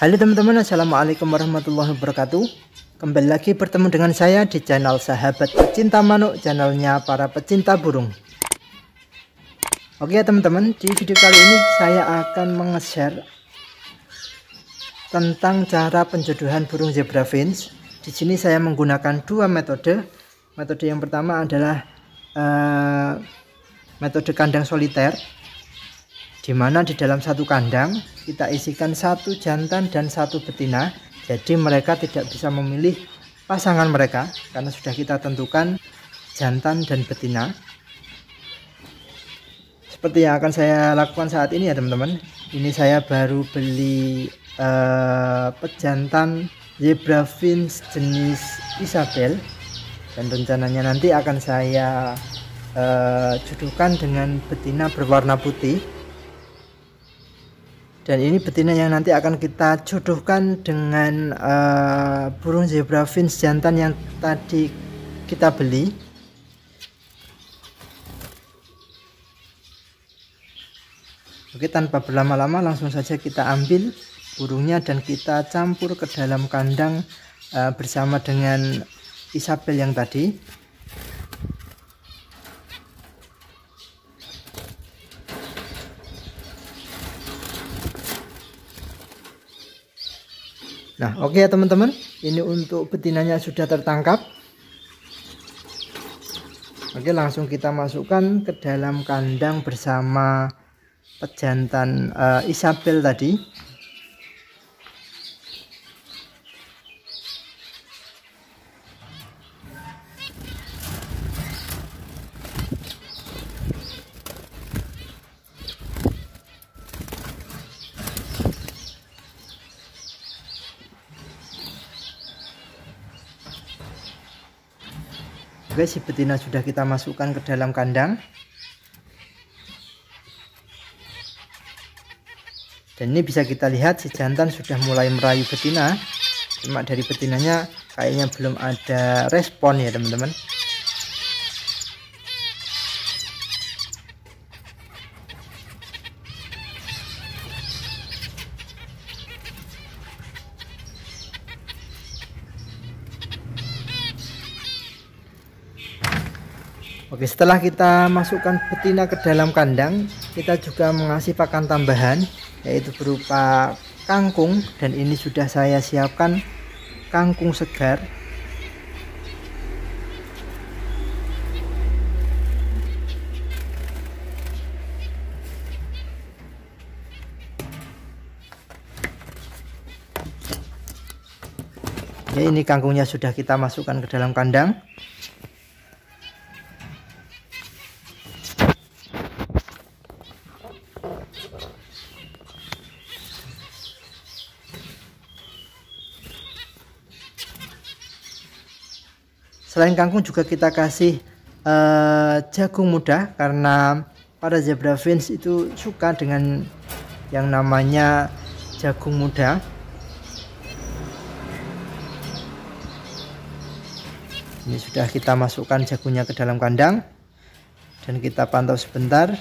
Halo teman-teman Assalamualaikum warahmatullahi wabarakatuh Kembali lagi bertemu dengan saya di channel sahabat pecinta manuk Channelnya para pecinta burung Oke teman-teman di video kali ini saya akan meng share Tentang cara penjodohan burung zebra fins Di sini saya menggunakan dua metode Metode yang pertama adalah uh, Metode kandang soliter di mana di dalam satu kandang kita isikan satu jantan dan satu betina jadi mereka tidak bisa memilih pasangan mereka karena sudah kita tentukan jantan dan betina seperti yang akan saya lakukan saat ini ya teman-teman ini saya baru beli uh, pejantan zebra fins jenis Isabel dan rencananya nanti akan saya uh, judukan dengan betina berwarna putih dan ini betina yang nanti akan kita jodohkan dengan uh, burung zebra finch jantan yang tadi kita beli Oke tanpa berlama-lama langsung saja kita ambil burungnya dan kita campur ke dalam kandang uh, bersama dengan Isabel yang tadi Nah, oke okay ya teman-teman. Ini untuk betinanya sudah tertangkap. Oke, langsung kita masukkan ke dalam kandang bersama pejantan uh, Isabel tadi. guys, si betina sudah kita masukkan ke dalam kandang. Dan ini bisa kita lihat si jantan sudah mulai merayu betina. Cuma dari betinanya kayaknya belum ada respon ya teman-teman. Oke setelah kita masukkan betina ke dalam kandang kita juga mengasih pakan tambahan yaitu berupa kangkung dan ini sudah saya siapkan kangkung segar ya ini kangkungnya sudah kita masukkan ke dalam kandang Selain kangkung juga kita kasih uh, jagung muda karena pada zebra fins itu suka dengan yang namanya jagung muda. Ini sudah kita masukkan jagungnya ke dalam kandang dan kita pantau sebentar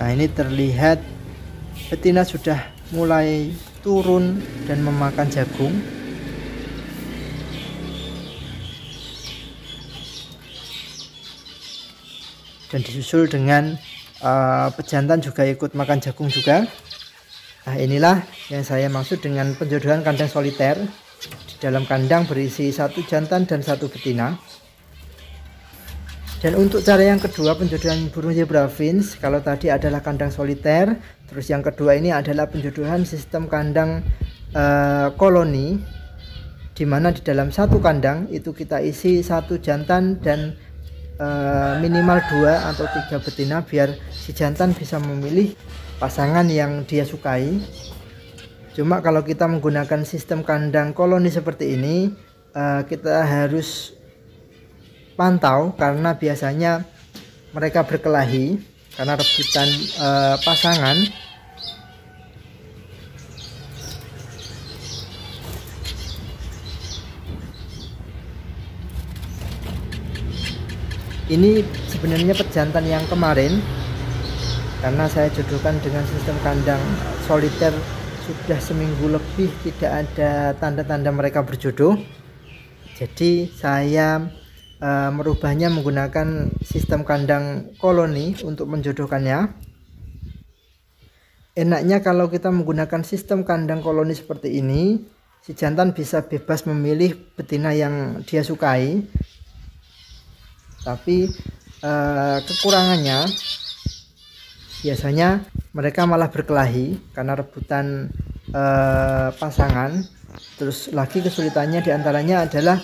Nah ini terlihat betina sudah mulai turun dan memakan jagung dan disusul dengan uh, pejantan juga ikut makan jagung juga nah inilah yang saya maksud dengan penjodohan kandang soliter di dalam kandang berisi satu jantan dan satu betina dan untuk cara yang kedua penjodohan burung zebra fins, kalau tadi adalah kandang soliter, terus yang kedua ini adalah penjodohan sistem kandang uh, koloni, di mana di dalam satu kandang itu kita isi satu jantan dan uh, minimal dua atau tiga betina biar si jantan bisa memilih pasangan yang dia sukai. Cuma kalau kita menggunakan sistem kandang koloni seperti ini, uh, kita harus Pantau karena biasanya mereka berkelahi karena rebutan e, pasangan ini sebenarnya pejantan yang kemarin karena saya jodohkan dengan sistem kandang soliter sudah seminggu lebih tidak ada tanda-tanda mereka berjodoh jadi saya uh, merubahnya menggunakan sistem kandang koloni untuk menjodohkannya. Enaknya kalau kita menggunakan sistem kandang koloni seperti ini, si jantan bisa bebas memilih betina yang dia sukai. Tapi uh, kekurangannya biasanya mereka malah berkelahi karena rebutan uh, pasangan. Terus lagi kesulitannya diantaranya adalah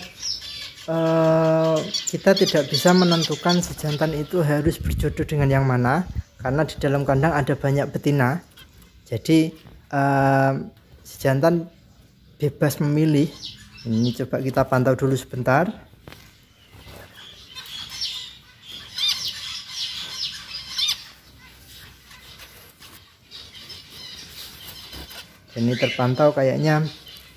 uh, kita tidak bisa menentukan si jantan itu harus berjodoh dengan yang mana karena di dalam kandang ada banyak betina jadi uh, eh, si jantan bebas memilih ini coba kita pantau dulu sebentar ini terpantau kayaknya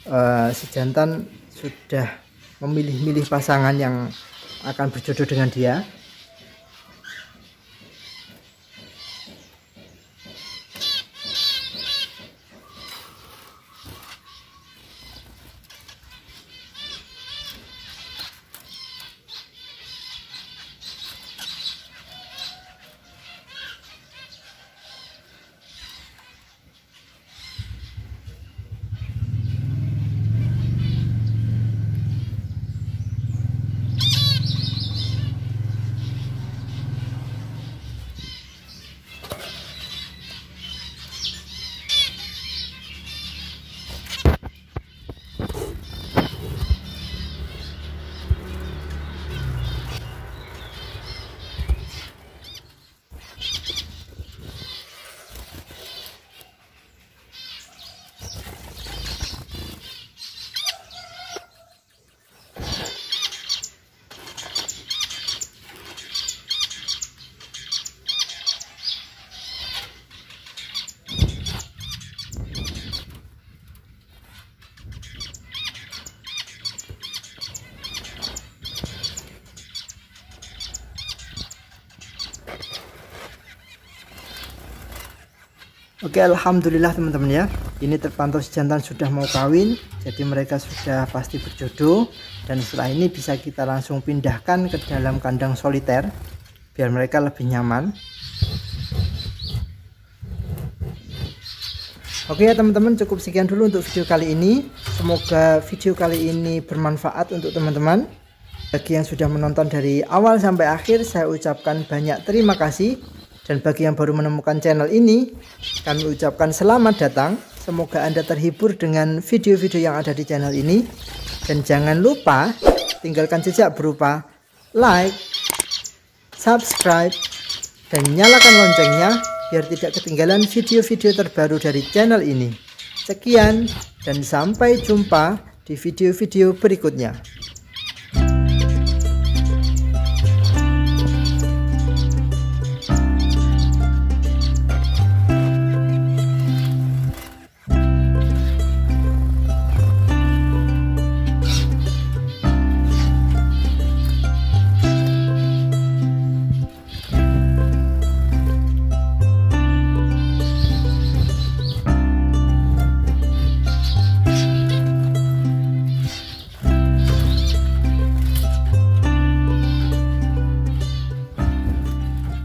uh, eh, si jantan sudah memilih-milih pasangan yang akan berjodoh dengan dia Oke Alhamdulillah teman-teman ya Ini terpantau si jantan sudah mau kawin Jadi mereka sudah pasti berjodoh Dan setelah ini bisa kita langsung pindahkan ke dalam kandang soliter Biar mereka lebih nyaman Oke ya teman-teman cukup sekian dulu untuk video kali ini Semoga video kali ini bermanfaat untuk teman-teman Bagi yang sudah menonton dari awal sampai akhir Saya ucapkan banyak terima kasih dan bagi yang baru menemukan channel ini, kami ucapkan selamat datang. Semoga Anda terhibur dengan video-video yang ada di channel ini. Dan jangan lupa tinggalkan jejak berupa like, subscribe, dan nyalakan loncengnya biar tidak ketinggalan video-video terbaru dari channel ini. Sekian dan sampai jumpa di video-video berikutnya.